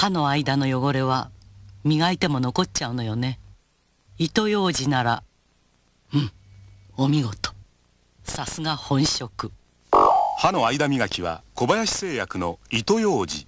歯の間の汚れは磨いても残っちゃうのよね糸ようじならうんお見事さすが本職歯の間磨きは小林製薬の糸ようじ